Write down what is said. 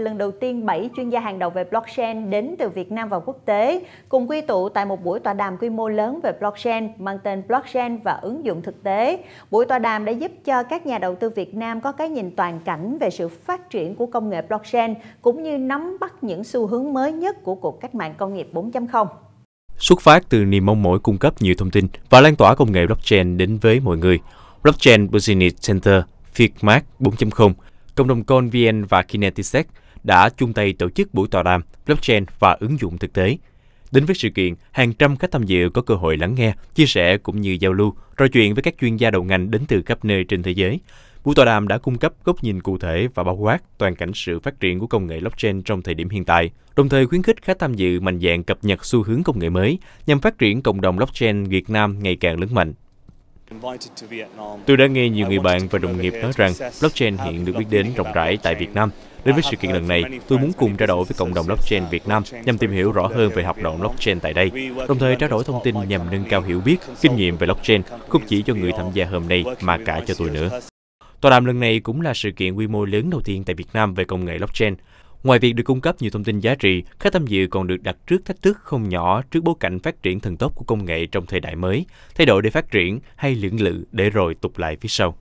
lần đầu tiên 7 chuyên gia hàng đầu về blockchain đến từ Việt Nam và quốc tế cùng quy tụ tại một buổi tọa đàm quy mô lớn về blockchain mang tên Blockchain và ứng dụng thực tế. Buổi tọa đàm đã giúp cho các nhà đầu tư Việt Nam có cái nhìn toàn cảnh về sự phát triển của công nghệ blockchain cũng như nắm bắt những xu hướng mới nhất của cuộc cách mạng công nghiệp 4.0 xuất phát từ niềm mong mỏi cung cấp nhiều thông tin và lan tỏa công nghệ blockchain đến với mọi người. Blockchain Business Center, Figmark 4.0, cộng đồng Con VN và Kinetisec đã chung tay tổ chức buổi tọa đàm blockchain và ứng dụng thực tế. Đến với sự kiện, hàng trăm khách tham dự có cơ hội lắng nghe, chia sẻ cũng như giao lưu, trò chuyện với các chuyên gia đầu ngành đến từ khắp nơi trên thế giới. Buổi tọa đàm đã cung cấp góc nhìn cụ thể và bao quát toàn cảnh sự phát triển của công nghệ blockchain trong thời điểm hiện tại, đồng thời khuyến khích khách tham dự mạnh dạn cập nhật xu hướng công nghệ mới nhằm phát triển cộng đồng blockchain Việt Nam ngày càng lớn mạnh. Tôi đã nghe nhiều người bạn và đồng nghiệp nói rằng blockchain hiện được biết đến rộng rãi tại Việt Nam Đến với sự kiện lần này, tôi muốn cùng trao đổi với cộng đồng blockchain Việt Nam nhằm tìm hiểu rõ hơn về hoạt động blockchain tại đây, đồng thời trao đổi thông tin nhằm nâng cao hiểu biết, kinh nghiệm về blockchain, không chỉ cho người tham gia hôm nay mà cả cho tôi nữa. Tòa đàm lần này cũng là sự kiện quy mô lớn đầu tiên tại Việt Nam về công nghệ blockchain. Ngoài việc được cung cấp nhiều thông tin giá trị, khách tham dự còn được đặt trước thách thức không nhỏ trước bối cảnh phát triển thần tốc của công nghệ trong thời đại mới, thay đổi để phát triển hay lưỡng lự để rồi tụt lại phía sau.